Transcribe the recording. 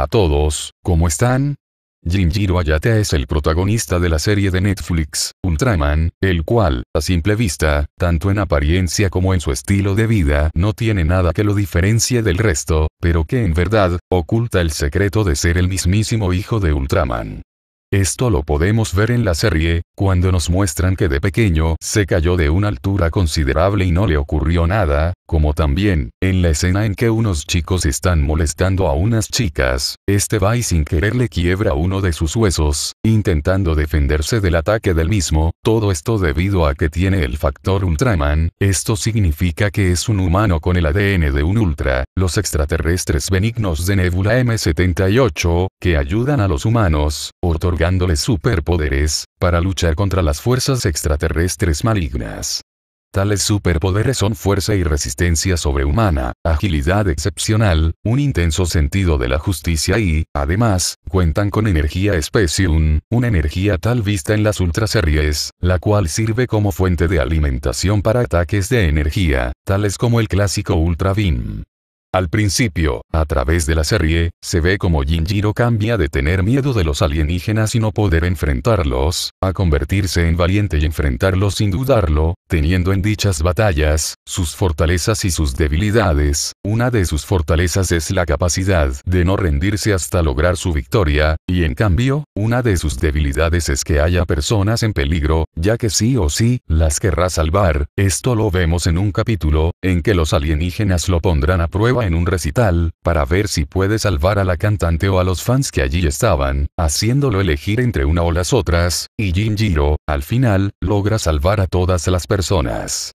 a todos, ¿cómo están? Jinjiro Ayate es el protagonista de la serie de Netflix, Ultraman, el cual, a simple vista, tanto en apariencia como en su estilo de vida, no tiene nada que lo diferencie del resto, pero que en verdad, oculta el secreto de ser el mismísimo hijo de Ultraman. Esto lo podemos ver en la serie, cuando nos muestran que de pequeño se cayó de una altura considerable y no le ocurrió nada, como también, en la escena en que unos chicos están molestando a unas chicas, este va y sin querer le quiebra uno de sus huesos, intentando defenderse del ataque del mismo, todo esto debido a que tiene el factor Ultraman, esto significa que es un humano con el ADN de un Ultra, los extraterrestres benignos de Nebula M78, que ayudan a los humanos, otorgan otorgándole superpoderes, para luchar contra las fuerzas extraterrestres malignas. Tales superpoderes son fuerza y resistencia sobrehumana, agilidad excepcional, un intenso sentido de la justicia y, además, cuentan con energía Especium, una energía tal vista en las ultraseries, la cual sirve como fuente de alimentación para ataques de energía, tales como el clásico Ultra Beam. Al principio, a través de la serie, se ve como Jinjiro cambia de tener miedo de los alienígenas y no poder enfrentarlos, a convertirse en valiente y enfrentarlos sin dudarlo, teniendo en dichas batallas, sus fortalezas y sus debilidades, una de sus fortalezas es la capacidad de no rendirse hasta lograr su victoria, y en cambio, una de sus debilidades es que haya personas en peligro, ya que sí o sí, las querrá salvar, esto lo vemos en un capítulo, en que los alienígenas lo pondrán a prueba en un recital, para ver si puede salvar a la cantante o a los fans que allí estaban, haciéndolo elegir entre una o las otras, y Jinjiro, al final, logra salvar a todas las personas.